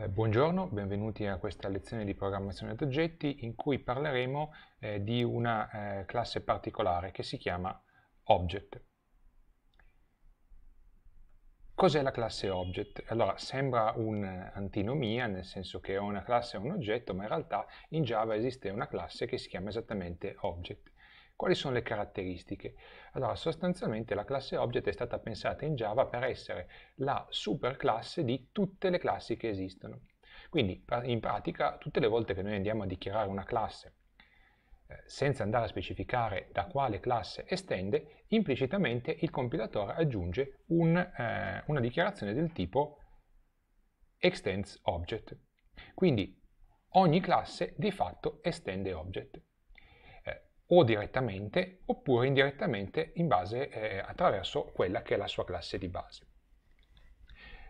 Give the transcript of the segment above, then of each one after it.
Eh, buongiorno, benvenuti a questa lezione di programmazione ad oggetti in cui parleremo eh, di una eh, classe particolare che si chiama Object. Cos'è la classe Object? Allora, sembra un'antinomia, nel senso che ho una classe e un oggetto, ma in realtà in Java esiste una classe che si chiama esattamente Object quali sono le caratteristiche? Allora, sostanzialmente la classe Object è stata pensata in Java per essere la superclasse di tutte le classi che esistono. Quindi, in pratica, tutte le volte che noi andiamo a dichiarare una classe eh, senza andare a specificare da quale classe estende, implicitamente il compilatore aggiunge un, eh, una dichiarazione del tipo extends object. Quindi ogni classe di fatto estende object o direttamente oppure indirettamente in base, eh, attraverso quella che è la sua classe di base.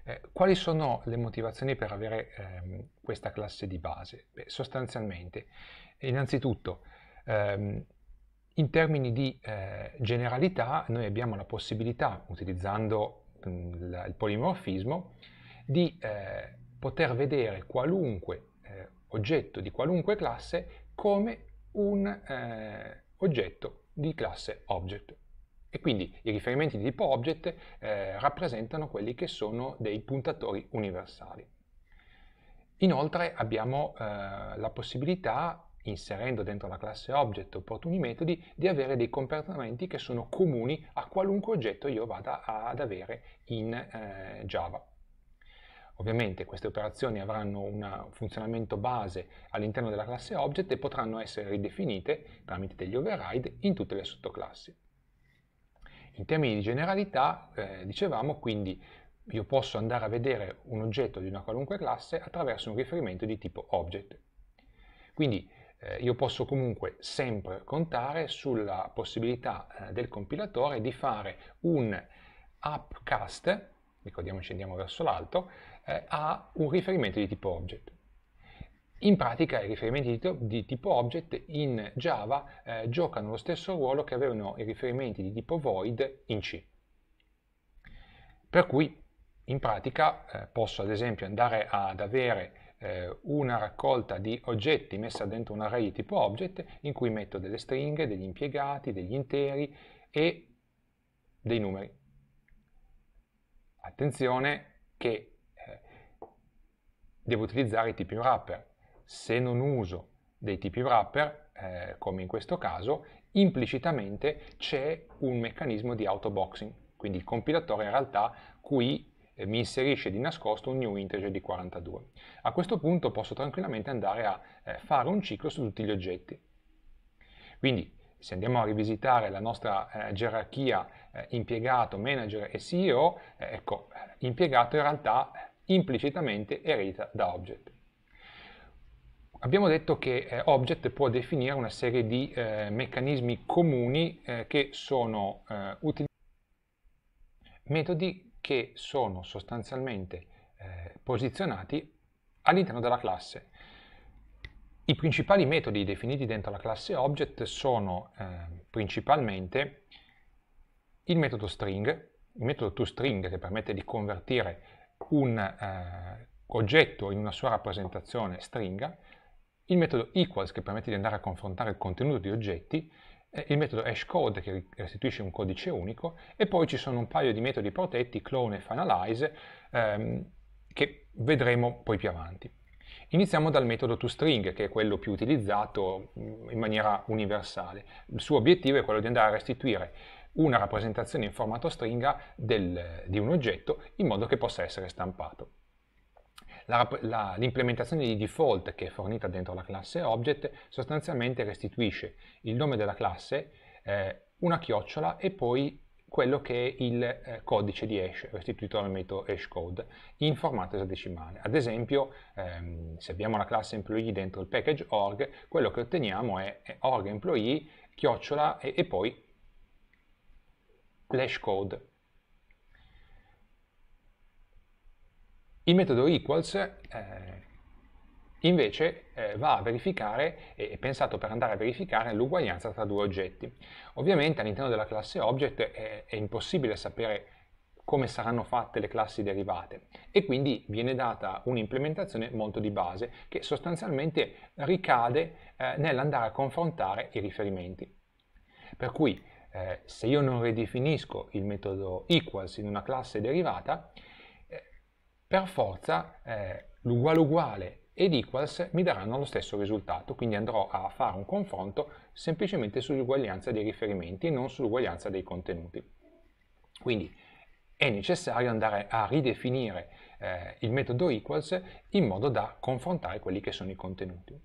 Eh, quali sono le motivazioni per avere ehm, questa classe di base? Beh, sostanzialmente, innanzitutto, ehm, in termini di eh, generalità noi abbiamo la possibilità, utilizzando mh, mhmm, il polimorfismo, di eh, poter vedere qualunque eh, oggetto di qualunque classe come un eh, oggetto di classe object. E quindi i riferimenti di tipo object eh, rappresentano quelli che sono dei puntatori universali. Inoltre abbiamo eh, la possibilità inserendo dentro la classe object opportuni metodi, di avere dei comportamenti che sono comuni a qualunque oggetto io vada ad avere in eh, Java. Ovviamente queste operazioni avranno un funzionamento base all'interno della classe Object e potranno essere ridefinite tramite degli override in tutte le sottoclassi. In termini di generalità, eh, dicevamo quindi io posso andare a vedere un oggetto di una qualunque classe attraverso un riferimento di tipo Object. Quindi eh, io posso comunque sempre contare sulla possibilità eh, del compilatore di fare un upcast ricordiamoci andiamo verso l'alto, eh, ha un riferimento di tipo object. In pratica i riferimenti di tipo, object in Java eh, giocano lo stesso ruolo che avevano i riferimenti di tipo void in C. Per cui in pratica eh, posso ad esempio andare ad avere eh, una raccolta di oggetti messa dentro un array di tipo object in cui metto delle stringhe, degli impiegati, degli interi e dei numeri attenzione che eh, devo utilizzare i tipi wrapper. Se non uso dei tipi wrapper, eh, come in questo caso, implicitamente c'è un meccanismo di autoboxing, quindi il compilatore in realtà qui eh, mi inserisce di nascosto un new integer di 42. A questo punto posso tranquillamente andare a eh, fare un ciclo su tutti gli oggetti. Quindi se andiamo a rivisitare la nostra eh, gerarchia eh, impiegato, manager e CEO, eh, ecco, eh, impiegato in realtà eh, implicitamente erita da object. Abbiamo detto che eh, object può definire una serie di meccanismi comuni che sono utilizzati metodi che sono sostanzialmente posizionati all'interno della classe. I principali metodi definiti dentro la classe object sono eh, principalmente il metodo string, il metodo toString che permette di convertire un eh, oggetto in una sua rappresentazione stringa, il metodo equals che permette di andare a confrontare il contenuto di oggetti, eh, il metodo hashcode che restituisce un codice unico e poi ci sono un paio di metodi protetti, clone e finalize, ehm, che vedremo poi più avanti. Iniziamo dal metodo toString, che è quello più utilizzato mm, in maniera universale. Il suo obiettivo è quello di andare a restituire una rappresentazione in formato stringa del, di un oggetto in modo che possa essere stampato. L'implementazione di default che è fornita dentro la classe Object sostanzialmente restituisce il nome della classe, eh, una chiocciola e poi quello che è il eh, codice di hash restituito dal metodo hashcode in formato esadecimale. Ad esempio, ehm, se abbiamo la classe employee dentro il package org, quello che otteniamo è, è org employee, chiocciola e, e poi l'hash code. Il metodo equals eh, invece eh, va a verificare, è pensato per andare a verificare l'uguaglianza tra due oggetti. Ovviamente all'interno della classe object è, è, impossibile sapere come saranno fatte le classi derivate e quindi viene data un'implementazione molto di base che sostanzialmente ricade eh, nell'andare a confrontare i riferimenti. Per cui eh, se io non ridefinisco il metodo equals in una classe derivata, eh, per forza eh, l'uguale uguale ed equals mi daranno lo stesso risultato, quindi andrò a fare un confronto semplicemente sull'uguaglianza dei riferimenti e non sull'uguaglianza dei contenuti. Quindi è necessario andare a ridefinire eh, il metodo equals in modo da confrontare quelli che sono i contenuti.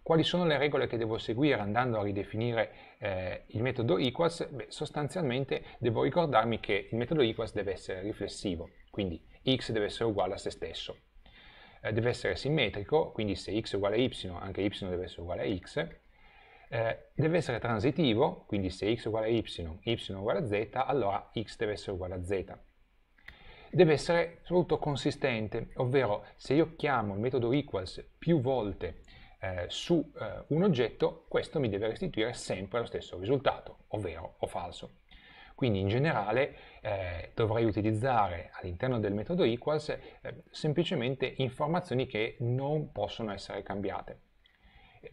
Quali sono le regole che devo seguire andando a ridefinire eh, il metodo equals? Beh, sostanzialmente devo ricordarmi che il metodo equals deve essere riflessivo, quindi x deve essere uguale a se stesso eh, deve essere simmetrico, quindi se x è uguale a y, anche y deve essere uguale a x, eh, deve essere transitivo, quindi se x è uguale a y, y è uguale a z, allora x deve essere uguale a z. Deve essere soprattutto consistente, ovvero se io chiamo il metodo equals più volte eh, su eh, un oggetto, questo mi deve restituire sempre lo stesso risultato, ovvero o falso. Quindi in generale eh, dovrei utilizzare all'interno del metodo equals eh, semplicemente informazioni che non possono essere cambiate.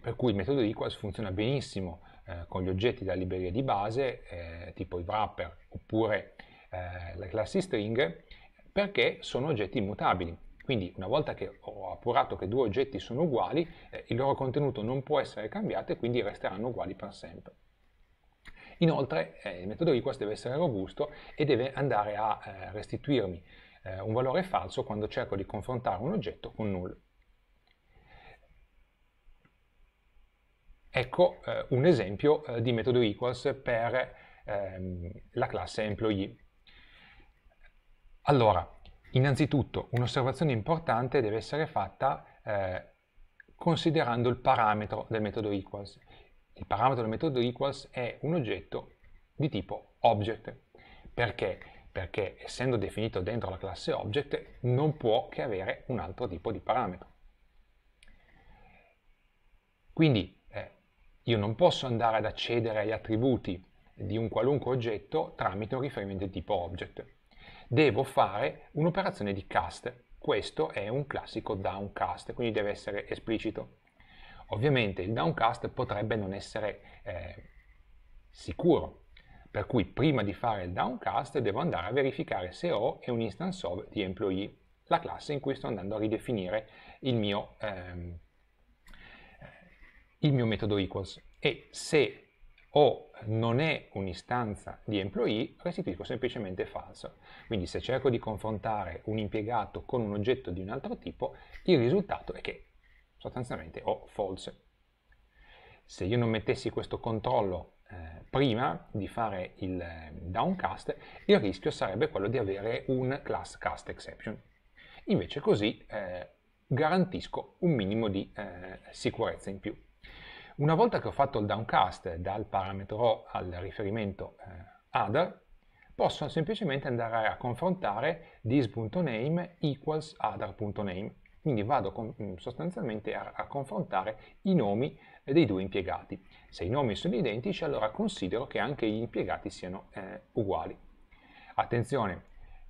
Per cui il metodo equals funziona benissimo eh, con gli oggetti della libreria di base, eh, tipo i wrapper oppure eh, le classi string, perché sono oggetti immutabili. Quindi una volta che ho appurato che due oggetti sono uguali, eh, il loro contenuto non può essere cambiato e quindi resteranno uguali per sempre. Inoltre eh, il metodo request deve essere robusto e deve andare a eh, restituirmi eh, un valore falso quando cerco di confrontare un oggetto con null. Ecco eh, un esempio eh, di metodo equals per ehm, la classe employee. Allora, innanzitutto un'osservazione importante deve essere fatta eh, considerando il parametro del metodo equals il parametro del metodo equals è un oggetto di tipo object. Perché? Perché essendo definito dentro la classe object non può che avere un altro tipo di parametro. Quindi eh, io non posso andare ad accedere agli attributi di un qualunque oggetto tramite un riferimento di tipo object. Devo fare un'operazione di cast. Questo è un classico downcast, quindi deve essere esplicito. Ovviamente il downcast potrebbe non essere eh, sicuro, per cui prima di fare il downcast devo andare a verificare se ho un instance of di employee, la classe in cui sto andando a ridefinire il mio, ehm, il mio metodo equals. E se o non è un'istanza di employee, restituisco semplicemente falso. Quindi se cerco di confrontare un impiegato con un oggetto di un altro tipo, il risultato è che sostanzialmente ho false. Se io non mettessi questo controllo eh, prima di fare il eh, downcast, il rischio sarebbe quello di avere un class cast exception. Invece così eh, garantisco un minimo di eh, sicurezza in più. Una volta che ho fatto il downcast dal parametro al riferimento eh, other, posso semplicemente andare a confrontare this.name equals other.name quindi vado mm, sostanzialmente a, a confrontare i nomi dei due impiegati. Se i nomi sono identici, allora considero che anche gli impiegati siano eh, uguali. Attenzione,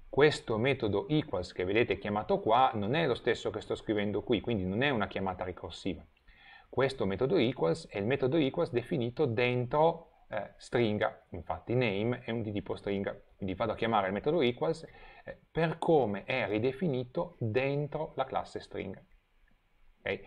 questo metodo equals che vedete chiamato qua non è lo stesso che sto scrivendo qui, quindi non è una chiamata ricorsiva. Questo metodo equals è il metodo equals definito dentro eh, stringa, infatti name è un di tipo stringa, quindi vado a chiamare il metodo equals eh, per come è ridefinito dentro la classe stringa. Okay?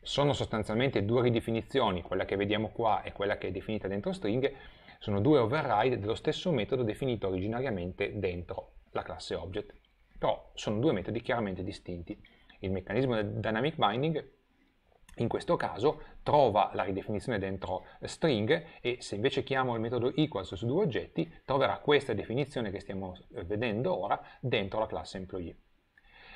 Sono sostanzialmente due ridefinizioni, quella che vediamo qua e quella che è definita dentro string, sono due override dello stesso metodo definito originariamente dentro la classe object, però sono due metodi chiaramente distinti. Il meccanismo del dynamic binding in questo caso trova la ridefinizione dentro string e se invece chiamo il metodo equals su due oggetti troverà questa definizione che stiamo eh, vedendo ora dentro la classe employee.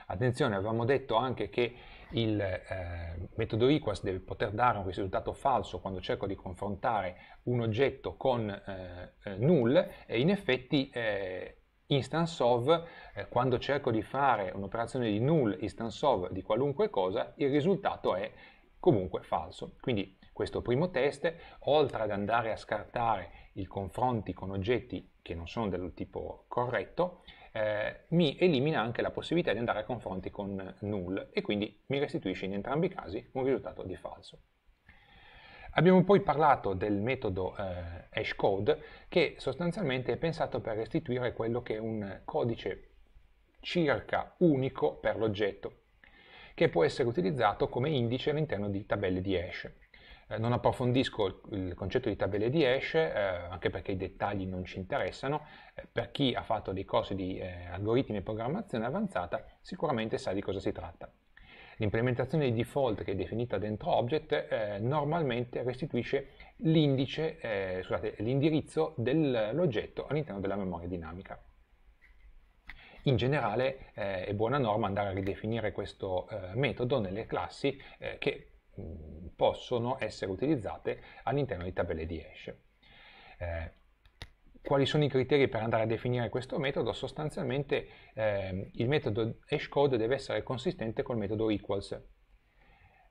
Attenzione, avevamo detto anche che il eh, metodo equals deve poter dare un risultato falso quando cerco di confrontare un oggetto con eh, eh null e in effetti eh, instance of, eh, quando cerco di fare un'operazione di null instance of di qualunque cosa, il risultato è comunque falso. Quindi questo primo test, oltre ad andare a scartare i confronti con oggetti che non sono del tipo corretto, eh, mi elimina anche la possibilità di andare a confronti con null e quindi mi restituisce in entrambi i casi un risultato di falso. Abbiamo poi parlato del metodo eh, hashcode che sostanzialmente è pensato per restituire quello che è un codice circa unico per l'oggetto che può essere utilizzato come indice all'interno di tabelle di hash. Eh, non approfondisco il, concetto di tabelle di hash, eh, anche perché i dettagli non ci interessano, eh, per chi ha fatto dei corsi di eh, algoritmi e programmazione avanzata sicuramente sa di cosa si tratta. L'implementazione di default che è definita dentro object normalmente restituisce l'indirizzo dell'oggetto all'interno della memoria dinamica in generale eh, è buona norma andare a ridefinire questo eh, metodo nelle classi eh, che mh, mm, possono essere utilizzate all'interno di tabelle di hash. Eh, quali sono i criteri per andare a definire questo metodo? Sostanzialmente ehm, il metodo hashcode deve essere consistente col metodo equals,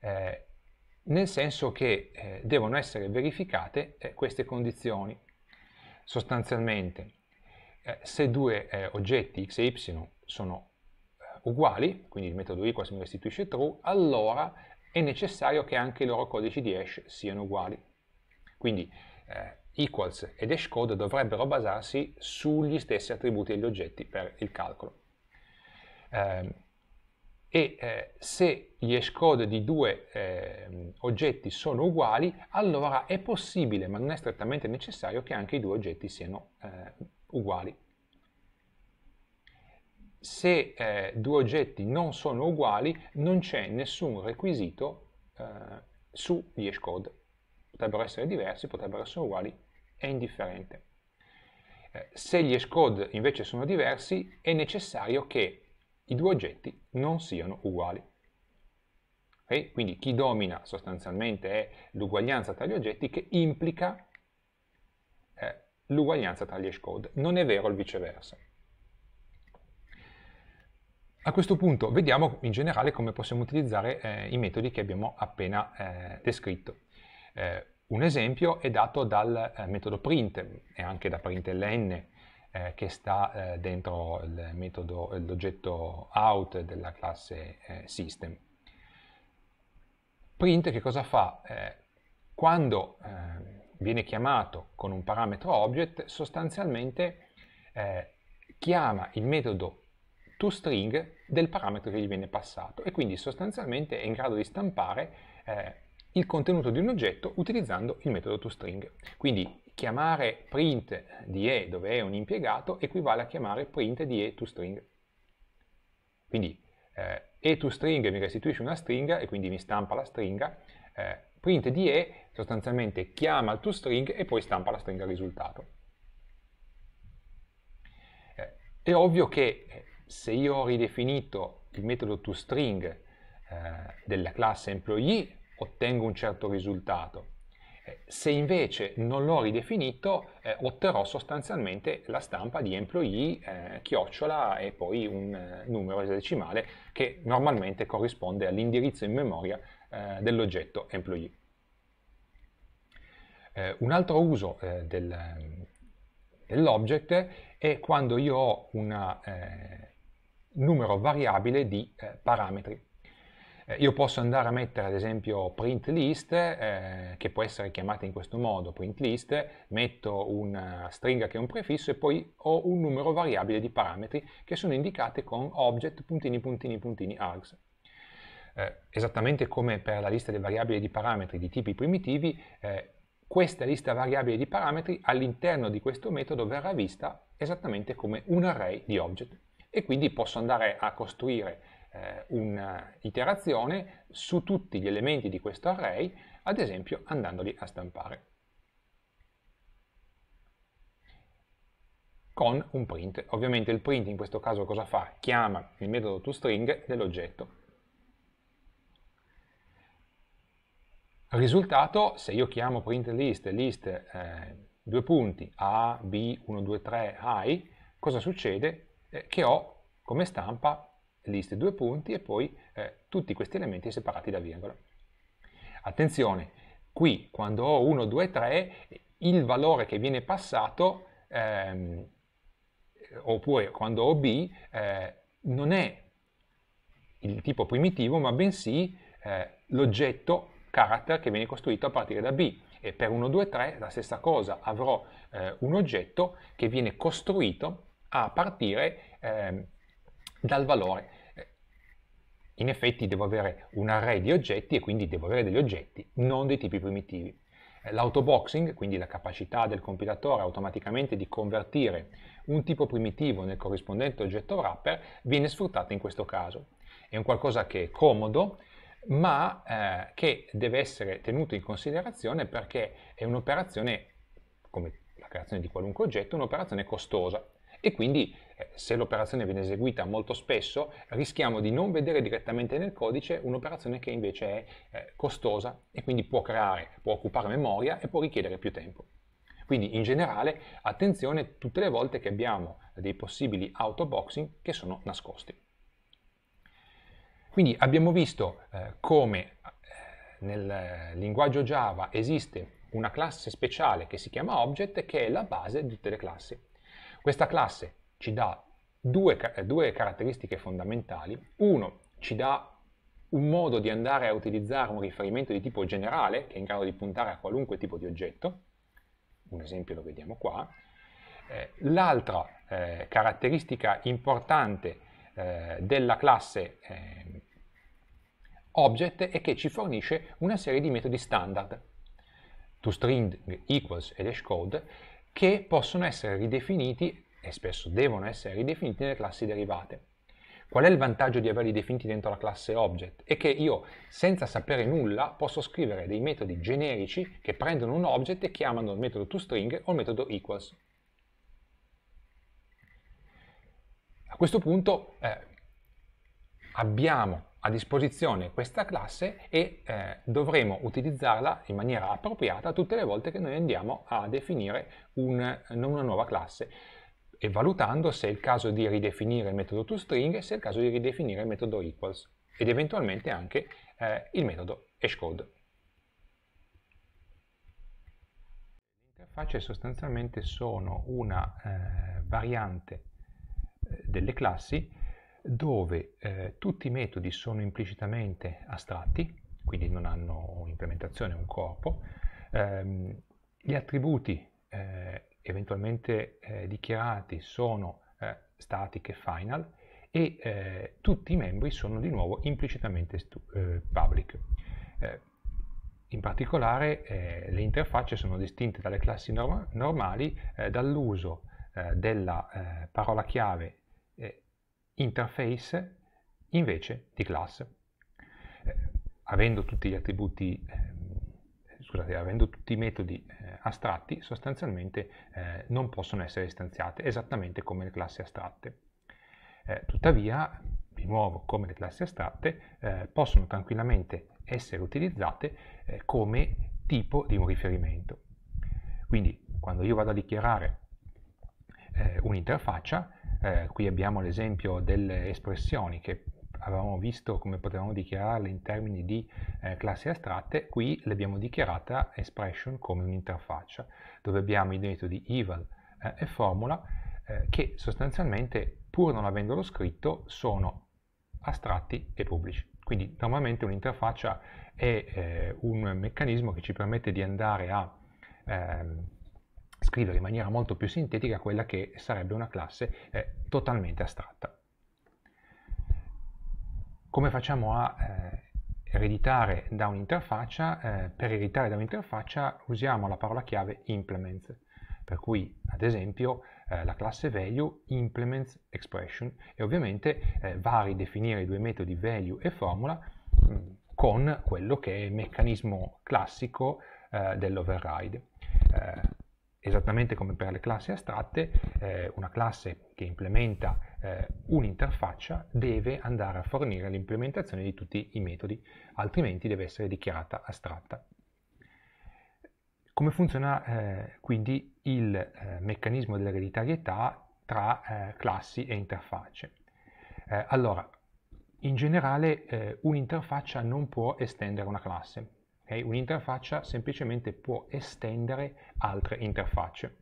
eh, nel senso che eh, devono essere verificate queste condizioni. Sostanzialmente eh, se due eh, oggetti x e y sono eh, uguali, quindi il metodo equals mi restituisce true, allora è necessario che anche i loro codici di hash siano uguali. Quindi eh, equals ed hash code dovrebbero basarsi sugli stessi attributi degli oggetti per il calcolo. Ehm, e se gli hash code di due ehm, oggetti sono uguali, allora è possibile, ma non è strettamente necessario, che anche i due oggetti siano uguali uguali. Se eh, due oggetti non sono uguali, non c'è nessun requisito eh, sugli hash code. Potrebbero essere diversi, potrebbero essere uguali, è indifferente. Eh, se gli hash code invece sono diversi, è necessario che i due oggetti non siano uguali. Okay? Quindi chi domina sostanzialmente è l'uguaglianza tra gli oggetti che implica l'uguaglianza tra gli hash code. Non è vero il viceversa. A questo punto vediamo in generale come possiamo utilizzare eh, i metodi che abbiamo appena eh, descritto. Eh, un esempio è dato dal eh, metodo print e anche da println eh, che sta eh, dentro l'oggetto out della classe system. Print che cosa fa? quando ehm, viene chiamato con un parametro object, sostanzialmente eh, chiama il metodo toString del parametro che gli viene passato e quindi sostanzialmente è in grado di stampare eh, il contenuto di un oggetto utilizzando il metodo toString. Quindi chiamare print di e dove è un impiegato equivale a chiamare print di e toString. Quindi eh, e toString mi restituisce una stringa e quindi mi stampa la stringa, eh, print di e sostanzialmente chiama il toString e poi stampa la stringa risultato. Eh, è ovvio che eh, se io ho ridefinito il metodo toString eh, della classe employee ottengo un certo risultato. se invece non l'ho ridefinito, otterrò sostanzialmente la stampa di employee chiocciola e poi un numero esadecimale che normalmente corrisponde all'indirizzo in memoria eh, dell'oggetto employee. Eh, un altro uso eh, del, dell'object è quando io ho un eh, numero variabile di eh, parametri. Eh, io posso andare a mettere ad esempio print list, che può essere chiamata in questo modo, print list, metto una stringa che è un prefisso e poi ho un numero variabile di parametri che sono indicate con object puntini puntini puntini args eh, esattamente come per la lista di variabili di parametri di tipi primitivi, eh, questa lista variabile di parametri all'interno di questo metodo verrà vista esattamente come un array di object e quindi posso andare a costruire eh, un'iterazione su tutti gli elementi di questo array, ad esempio andandoli a stampare. con un print. Ovviamente il print in questo caso cosa fa? Chiama il metodo toString dell'oggetto Risultato, se io chiamo print list, list eh, due punti, A, B, 1, 2, 3, I, cosa succede? Eh, che ho come stampa list due punti e poi eh, tutti questi elementi separati da virgola. Attenzione, qui quando ho 1, 2, 3, il valore che viene passato, ehm, oppure quando ho B, eh, non è il tipo primitivo, ma bensì eh, l'oggetto character che viene costruito a partire da B. E per 1, 2, 3 la stessa cosa, avrò eh, un oggetto che viene costruito a partire eh, dal valore. Eh, in effetti devo avere un array di oggetti e quindi devo avere degli oggetti, non dei tipi primitivi. Eh, l'autoboxing, quindi la capacità del compilatore automaticamente di convertire un tipo primitivo nel corrispondente oggetto wrapper, viene sfruttata in questo caso. È un qualcosa che è comodo, ma eh, che deve essere tenuto in considerazione perché è un'operazione, come la creazione di qualunque oggetto, un'operazione costosa e quindi eh, se l'operazione viene eseguita molto spesso rischiamo di non vedere direttamente nel codice un'operazione che invece è eh, costosa e quindi può creare, può occupare memoria e può richiedere più tempo. Quindi in generale attenzione tutte le volte che abbiamo dei possibili autoboxing che sono nascosti. Quindi abbiamo visto eh, come eh, nel linguaggio Java esiste una classe speciale che si chiama Object che è la base di tutte le classi. Questa classe ci dà due, due caratteristiche fondamentali. Uno, ci dà un modo di andare a utilizzare un riferimento di tipo generale che è in grado di puntare a qualunque tipo di oggetto. Un esempio lo vediamo qua. Eh, L'altra eh, caratteristica importante è eh, della classe eh, object e che ci fornisce una serie di metodi standard toString equals e hashcode che possono essere ridefiniti e spesso devono essere ridefiniti nelle classi derivate. Qual è il vantaggio di averli definiti dentro la classe object? È che io, senza sapere nulla, posso scrivere dei metodi generici che prendono un object e chiamano il metodo toString o il metodo equals. questo punto eh, abbiamo a disposizione questa classe e eh, dovremo utilizzarla in maniera appropriata tutte le volte che noi andiamo a definire un, una nuova classe e valutando se è il caso di ridefinire il metodo toString e se è il caso di ridefinire il metodo equals ed eventualmente anche eh, il metodo hashcode. Le interfacce sostanzialmente sono una eh, variante delle classi dove eh, tutti i metodi sono implicitamente astratti, quindi non hanno un'implementazione, un corpo, ehm, gli attributi eh, eventualmente eh, dichiarati sono eh, static e final e eh, tutti i membri sono di nuovo implicitamente eh, public. in particolare le interfacce sono distinte dalle classi norm normali dall'uso della parola chiave interface invece di class. Eh, avendo tutti, gli attributi, eh, scusate, avendo tutti i metodi eh, astratti, sostanzialmente non possono essere istanziate, esattamente come le classi astratte. tuttavia, di nuovo come le classi astratte, eh, possono tranquillamente essere utilizzate eh, come tipo di un riferimento. Quindi quando io vado a dichiarare eh, un'interfaccia, eh, qui abbiamo l'esempio delle espressioni che avevamo visto come potevamo dichiararle in termini di eh, classi astratte, qui l'abbiamo dichiarata expression come un'interfaccia, dove abbiamo i metodi eval eh, e formula eh, che sostanzialmente, pur non avendolo scritto, sono astratti e pubblici. Quindi normalmente un'interfaccia è eh, un meccanismo che ci permette di andare a ehm, scrivere in maniera molto più sintetica quella che sarebbe una classe eh, totalmente astratta. Come facciamo a eh, ereditare da un'interfaccia? Eh, per ereditare da un'interfaccia usiamo la parola chiave implements, per cui ad esempio eh, la classe value implements expression e ovviamente eh, va a ridefinire i due metodi value e formula mh, mm, con quello che è il meccanismo classico eh, dell'override esattamente come per le classi astratte, eh, una classe che implementa eh, un'interfaccia deve andare a fornire l'implementazione di tutti i metodi, altrimenti deve essere dichiarata astratta. Come funziona eh, quindi il eh, meccanismo dell'ereditarietà tra eh, classi e interfacce? Eh, allora, in generale un'interfaccia non può estendere una classe, Okay? Un'interfaccia semplicemente può estendere altre interfacce.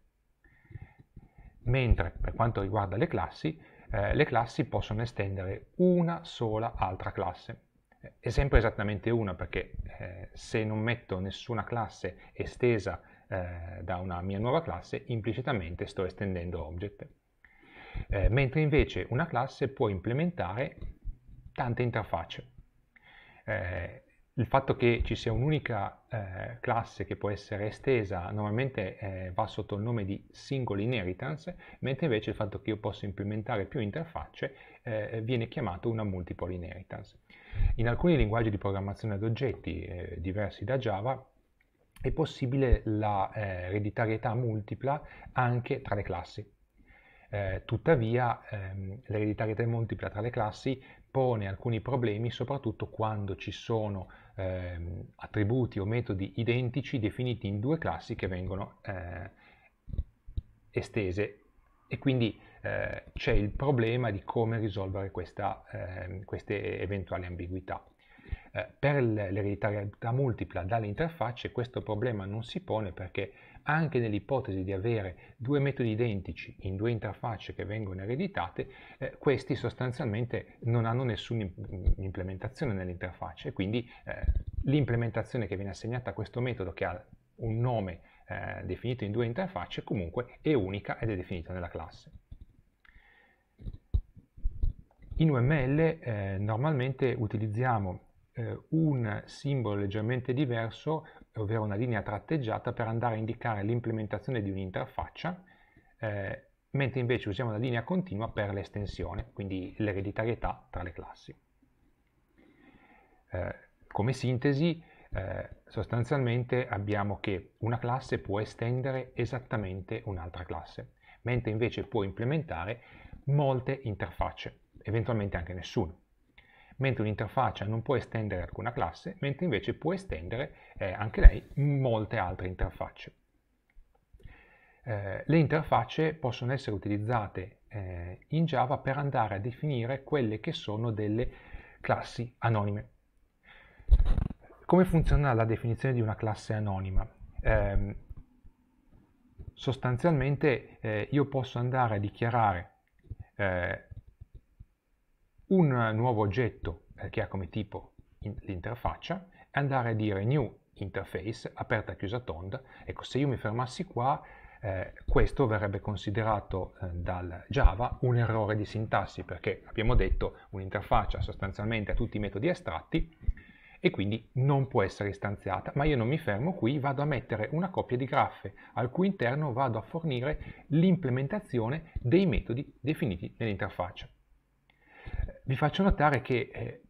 Mentre per quanto riguarda le classi, eh, le classi possono estendere una sola altra classe. È sempre esattamente una perché eh, se non metto nessuna classe estesa eh, da una mia nuova classe, implicitamente sto estendendo object. Eh, mentre invece una classe può implementare tante interfacce. Eh, il fatto che ci sia un'unica eh, classe che può essere estesa normalmente eh, va sotto il nome di single inheritance, mentre invece il fatto che io possa implementare più interfacce eh, viene chiamato una multiple inheritance. In alcuni linguaggi di programmazione ad oggetti eh, diversi da Java è possibile la eh, ereditarietà multipla anche tra le classi. Eh, tuttavia ehm, l'ereditarietà multipla tra le classi pone alcuni problemi soprattutto quando ci sono eh, attributi o metodi identici definiti in due classi che vengono eh, estese e quindi eh, c'è il problema di come risolvere questa, ehm, queste eventuali ambiguità. Eh, per l'ereditarietà multipla dalle interfacce questo problema non si pone perché anche nell'ipotesi di avere due metodi identici in due interfacce che vengono ereditate, eh, questi sostanzialmente non hanno nessuna mm, implementazione nell'interfaccia e quindi eh, l'implementazione che viene assegnata a questo metodo che ha un nome eh, definito in due interfacce comunque è unica ed è definita nella classe. In UML eh, normalmente utilizziamo eh, un simbolo leggermente diverso, ovvero una linea tratteggiata, per andare a indicare l'implementazione di un'interfaccia, eh, mentre invece usiamo la linea continua per l'estensione, quindi l'ereditarietà tra le classi. Eh, come sintesi, eh, sostanzialmente abbiamo che una classe può estendere esattamente un'altra classe, mentre invece può implementare molte interfacce, eventualmente anche nessuna mentre un'interfaccia non può estendere alcuna classe, mentre invece può estendere eh, anche lei molte altre interfacce. Eh, le interfacce possono essere utilizzate eh, in Java per andare a definire quelle che sono delle classi anonime. Come funziona la definizione di una classe anonima? Ehm, sostanzialmente eh, io posso andare a dichiarare eh, un nuovo oggetto eh, che ha come tipo l'interfaccia e andare a dire new interface, aperta chiusa tonda. Ecco, se io mi fermassi qua, eh, questo verrebbe considerato eh, dal Java un errore di sintassi perché abbiamo detto un'interfaccia sostanzialmente ha tutti i metodi estratti e quindi non può essere istanziata, ma io non mi fermo qui, vado a mettere una coppia di graffe al cui interno vado a fornire l'implementazione dei metodi definiti nell'interfaccia vi faccio notare che eh,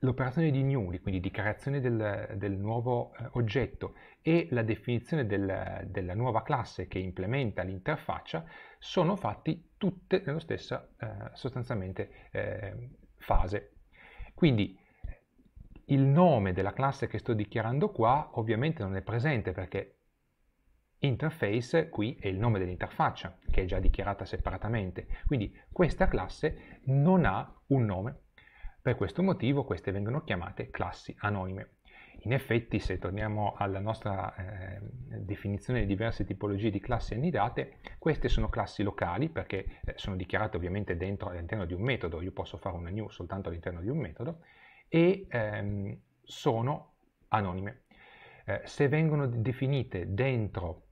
l'operazione di newly, quindi di creazione del, del nuovo eh, oggetto e la definizione del, della nuova classe che implementa l'interfaccia sono fatti tutte nella stessa eh, sostanzialmente eh, fase. Quindi il nome della classe che sto dichiarando qua ovviamente non è presente perché Interface qui è il nome dell'interfaccia che è già dichiarata separatamente, quindi questa classe non ha un nome. Per questo motivo queste vengono chiamate classi anonime. In effetti se torniamo alla nostra eh, definizione di diverse tipologie di classi annidate, queste sono classi locali perché eh, sono dichiarate ovviamente dentro all'interno di un metodo, io posso fare una new soltanto all'interno di un metodo, e ehm, sono anonime. Eh, se vengono definite dentro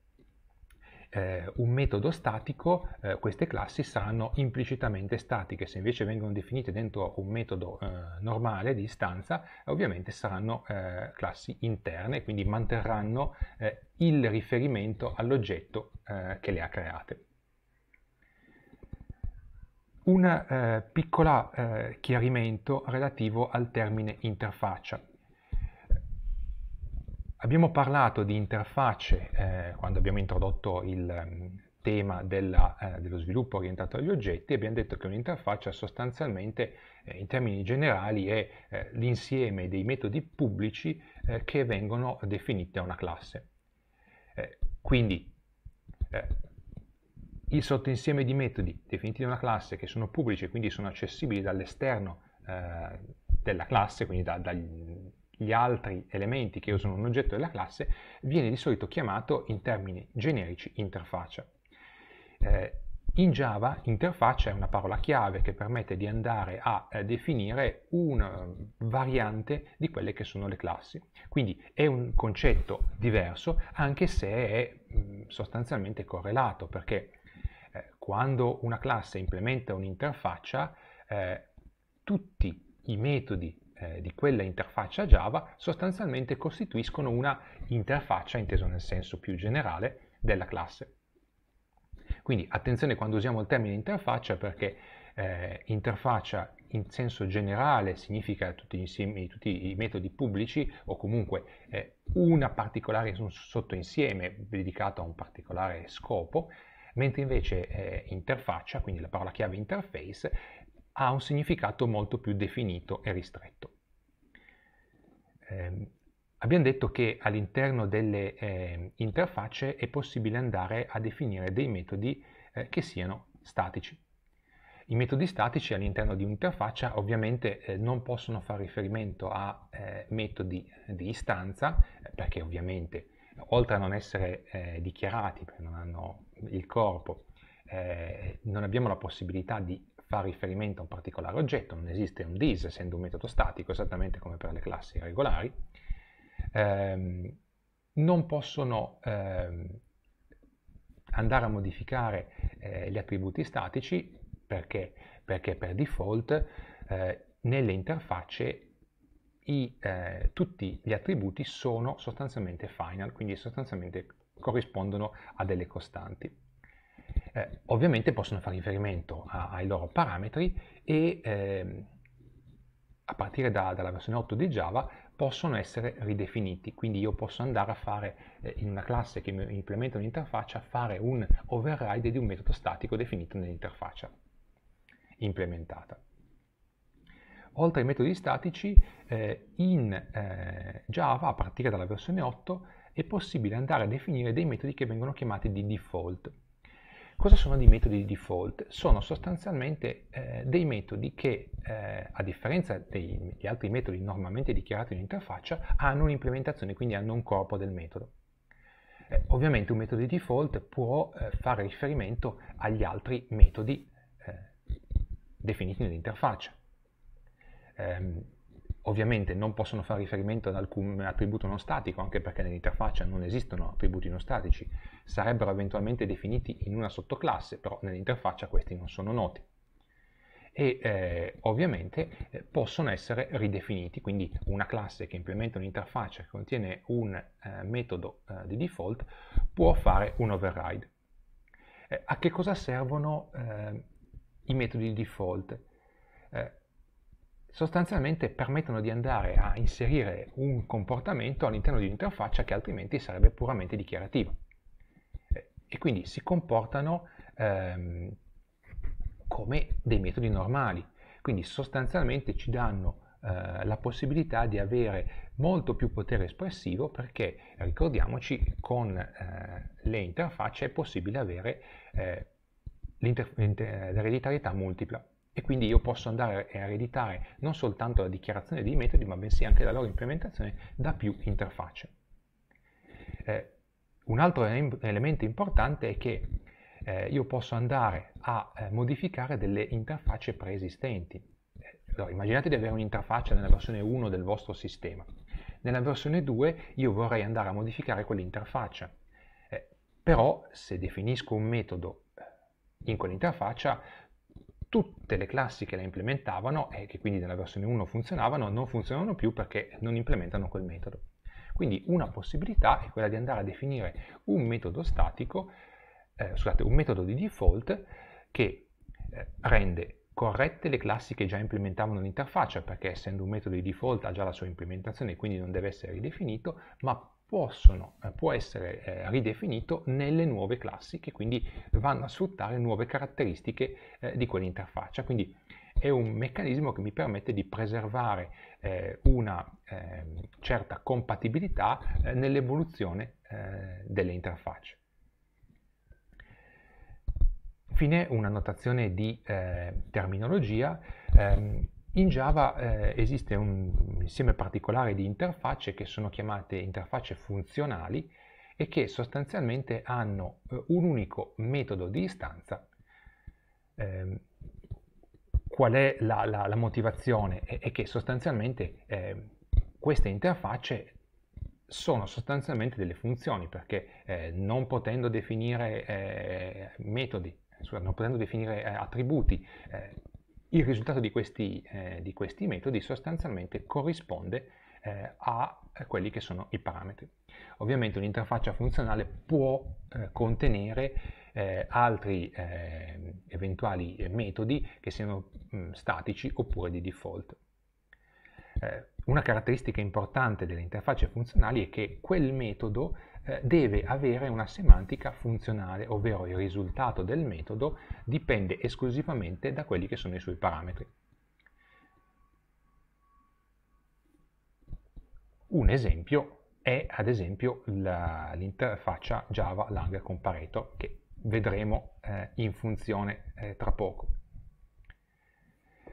eh, un metodo statico, eh, queste classi saranno implicitamente statiche, se invece vengono definite dentro un metodo eh, normale di istanza, eh, ovviamente saranno eh, classi interne, quindi manterranno eh, il riferimento all'oggetto che le ha create. Un piccolo chiarimento relativo al termine interfaccia. Abbiamo parlato di interfacce eh, quando abbiamo introdotto il ehm, tema della, eh, dello sviluppo orientato agli oggetti abbiamo detto che un'interfaccia sostanzialmente eh, in termini generali è eh, l'insieme dei metodi pubblici eh, che vengono definiti da una classe. Eh, quindi il sottoinsieme di metodi definiti da una classe che sono pubblici e quindi sono accessibili dall'esterno della classe, quindi da, da, gli altri elementi che usano un oggetto della classe, viene di solito chiamato in termini generici interfaccia. Eh, in Java interfaccia è una parola chiave che permette di andare a eh, definire una eh, variante di quelle che sono le classi. Quindi è un concetto diverso anche se è mh, mm, sostanzialmente correlato perché eh, quando una classe implementa un'interfaccia eh, tutti i metodi eh, di quella interfaccia Java sostanzialmente costituiscono una interfaccia, inteso nel senso più generale, della classe. Quindi attenzione quando usiamo il termine interfaccia perché eh, interfaccia in senso generale significa tutti, insieme, tutti i metodi pubblici o comunque eh, una particolare un sottoinsieme dedicato a un particolare scopo, mentre invece eh, interfaccia, quindi la parola chiave interface, ha un significato molto più definito e ristretto. Eh, abbiamo detto che all'interno delle eh, interfacce è possibile andare a definire dei metodi eh, che siano statici. I metodi statici all'interno di un'interfaccia ovviamente eh, non possono fare riferimento a eh, metodi di istanza, perché ovviamente oltre a non essere eh, dichiarati, perché non hanno il corpo, non abbiamo la possibilità di fa riferimento a un particolare oggetto, non esiste un this essendo un metodo statico, esattamente come per le classi regolari, ehm, non possono ehm, andare a modificare eh, gli attributi statici perché, perché per default eh, nelle interfacce i, eh, tutti gli attributi sono sostanzialmente final, quindi sostanzialmente corrispondono a delle costanti eh, ovviamente possono fare riferimento a, ai loro parametri e eh, a partire da, dalla versione 8 di Java possono essere ridefiniti, quindi io posso andare a fare eh, in una classe che mi implementa un'interfaccia, fare un override di un metodo statico definito nell'interfaccia implementata. Oltre ai metodi statici, eh, in eh, Java, a partire dalla versione 8, è possibile andare a definire dei metodi che vengono chiamati di default. Cosa sono dei metodi di default? Sono sostanzialmente eh, dei metodi che, eh, a differenza degli altri metodi normalmente dichiarati in interfaccia, hanno un'implementazione, quindi hanno un corpo del metodo. Eh, ovviamente un metodo di default può eh, fare riferimento agli altri metodi eh, definiti nell'interfaccia. Eh, ovviamente non possono fare riferimento ad alcun attributo non statico, anche perché nell'interfaccia non esistono attributi non statici, sarebbero eventualmente definiti in una sottoclasse, però nell'interfaccia questi non sono noti. E eh, ovviamente eh, possono essere ridefiniti, quindi una classe che implementa un'interfaccia che contiene un eh, metodo eh, di default può fare un override. Eh, a che cosa servono ehm, i metodi di default? Eh, sostanzialmente permettono di andare a inserire un comportamento all'interno di un'interfaccia che altrimenti sarebbe puramente dichiarativa. Eh, e quindi si comportano ehm, come dei metodi normali, quindi sostanzialmente ci danno eh, la possibilità di avere molto più potere espressivo perché ricordiamoci con eh, le interfacce è possibile avere eh, l'ereditarietà multipla e quindi io posso andare a ereditare non soltanto la dichiarazione dei metodi, ma bensì anche la loro implementazione da più interfacce. Eh, un altro elemento importante è che eh, io posso andare a eh, modificare delle interfacce preesistenti. Eh, allora, immaginate di avere un'interfaccia nella versione 1 del vostro sistema. Nella versione 2 io vorrei andare a modificare quell'interfaccia. Eh, però se definisco un metodo eh, in quell'interfaccia tutte le classi che la implementavano e che quindi nella versione 1 funzionavano non funzionano più perché non implementano quel metodo. Quindi una possibilità è quella di andare a definire un metodo statico, eh, scusate, un metodo di default che eh, rende corrette le classi che già implementavano l'interfaccia perché essendo un metodo di default ha già la sua implementazione e quindi non deve essere ridefinito, ma possono, eh, può essere eh, ridefinito nelle nuove classi che quindi vanno a sfruttare nuove caratteristiche eh, di quell'interfaccia. Quindi è un meccanismo che mi permette di preservare eh, una ehm, certa compatibilità eh, nell'evoluzione eh, delle interfacce. Infine una notazione di terminologia. Ehm, in Java eh, esiste un insieme particolare di interfacce che sono chiamate interfacce funzionali e che sostanzialmente hanno eh, un unico metodo di istanza. Eh, qual è la, la, la motivazione? È, che sostanzialmente ehm, queste interfacce sono sostanzialmente delle funzioni perché eh, non potendo definire eh, metodi, eh, non potendo definire attributi, il risultato di questi, eh, di questi metodi sostanzialmente corrisponde eh, a quelli che sono i parametri. Ovviamente un'interfaccia funzionale può eh, contenere eh, altri eh, eventuali metodi che siano mh, mm, statici oppure di default. Eh, una caratteristica importante delle interfacce funzionali è che quel metodo deve avere una semantica funzionale, ovvero il risultato del metodo dipende esclusivamente da quelli che sono i suoi parametri. Un esempio è ad esempio l'interfaccia Java Lang Comparator che vedremo eh, in funzione eh, tra poco.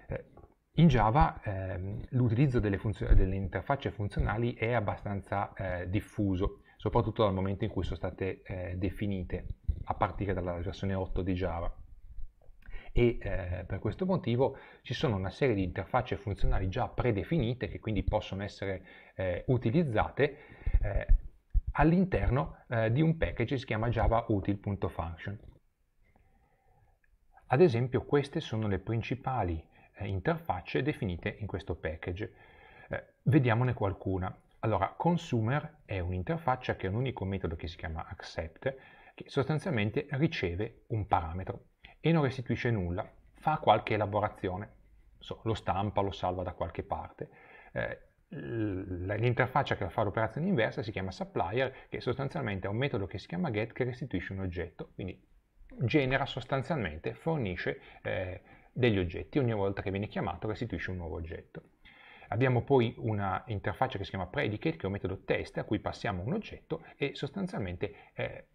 Eh, in Java ehm, l'utilizzo delle, delle, interfacce funzionali è abbastanza eh, diffuso, soprattutto dal momento in cui sono state eh, definite, a partire dalla versione 8 di Java. E eh, per questo motivo ci sono una serie di interfacce funzionali già predefinite che quindi possono essere eh, utilizzate eh, all'interno eh, di un package che si chiama javautil.function. Ad esempio queste sono le principali eh, interfacce definite in questo package. vediamone qualcuna. Allora, consumer è un'interfaccia che ha un unico metodo che si chiama accept, che sostanzialmente riceve un parametro e non restituisce nulla, fa qualche elaborazione, so, lo stampa, lo salva da qualche parte. Eh, L'interfaccia che fa l'operazione inversa si chiama supplier, che sostanzialmente è un metodo che si chiama get che restituisce un oggetto, quindi genera sostanzialmente, fornisce eh, degli oggetti, ogni volta che viene chiamato restituisce un nuovo oggetto. Abbiamo poi una interfaccia che si chiama predicate, che è un metodo test a cui passiamo un oggetto e sostanzialmente eh,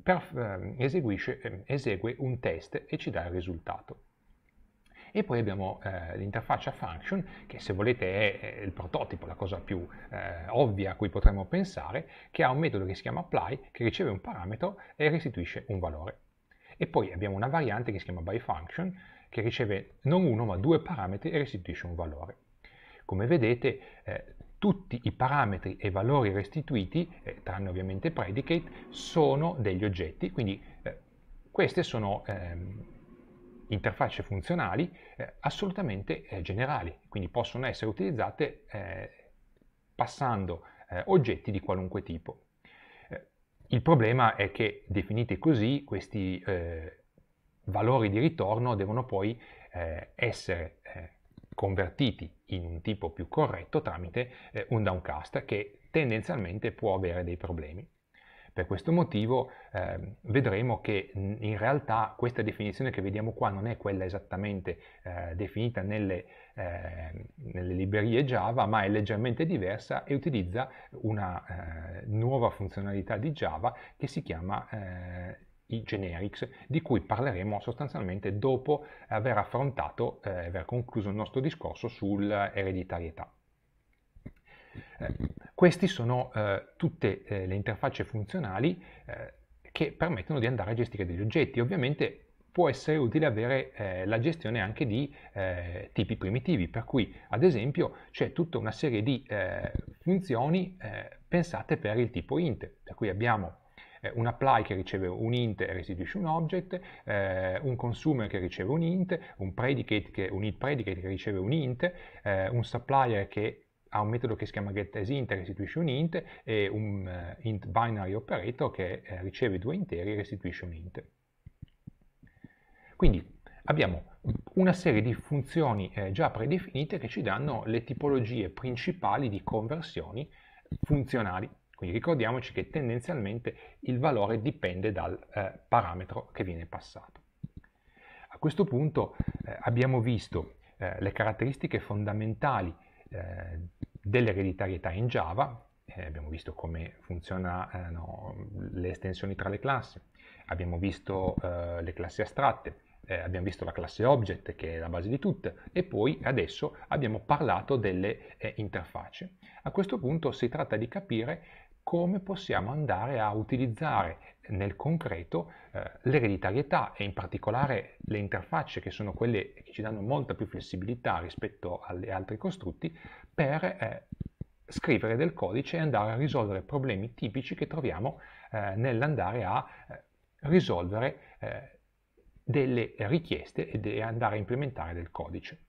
per, eh, esegue un test e ci dà il risultato. E poi abbiamo eh, l'interfaccia function, che se volete è, è, il prototipo, la cosa più eh, ovvia a cui potremmo pensare, che ha un metodo che si chiama apply, che riceve un parametro e restituisce un valore. E poi abbiamo una variante che si chiama byFunction, che riceve non uno ma due parametri e restituisce un valore. Come vedete eh, tutti i parametri e valori restituiti, eh, tranne ovviamente predicate, sono degli oggetti, quindi eh, queste sono ehm, interfacce funzionali eh, assolutamente eh, generali, quindi possono essere utilizzate eh, passando oggetti di qualunque tipo. il problema è che definite così questi valori di ritorno devono poi essere convertiti in un tipo più corretto tramite eh, un downcast che tendenzialmente può avere dei problemi. Per questo motivo eh, vedremo che in realtà questa definizione che vediamo qua non è quella esattamente eh, definita nelle, eh, nelle, librerie Java, ma è leggermente diversa e utilizza una eh, nuova funzionalità di Java che si chiama eh, i generics, di cui parleremo sostanzialmente dopo aver affrontato e eh, aver concluso il nostro discorso sull'ereditarietà. Eh, queste sono eh, tutte eh, le interfacce funzionali eh, che permettono di andare a gestire degli oggetti. Ovviamente può essere utile avere eh, la gestione anche di eh, tipi primitivi, per cui ad esempio c'è tutta una serie di eh, funzioni eh, pensate per il tipo int, per cui abbiamo eh, un apply che riceve un int e restituisce un object, eh, un consumer che riceve un int, un predicate che, un int predicate che riceve un int, eh, un supplier che ha un metodo che si chiama getAsInt e restituisce un int e un eh, int binary operator che eh, riceve due interi e restituisce un int. Quindi abbiamo una serie di funzioni eh, già predefinite che ci danno le tipologie principali di conversioni funzionali quindi ricordiamoci che tendenzialmente il valore dipende dal eh, parametro che viene passato. A questo punto eh, abbiamo visto eh, le caratteristiche fondamentali eh, dell'ereditarietà in Java, eh, abbiamo visto come funzionano eh, le estensioni tra le classi, abbiamo visto le classi astratte, eh, abbiamo visto la classe object che è la base di tutte e poi adesso abbiamo parlato delle eh, interfacce. A questo punto si tratta di capire come possiamo andare a utilizzare nel concreto eh, l'ereditarietà e in particolare le interfacce che sono quelle che ci danno molta più flessibilità rispetto agli altri costrutti per eh, scrivere del codice e andare a risolvere problemi tipici che troviamo eh, nell'andare a eh, risolvere eh, delle richieste e andare a implementare del codice.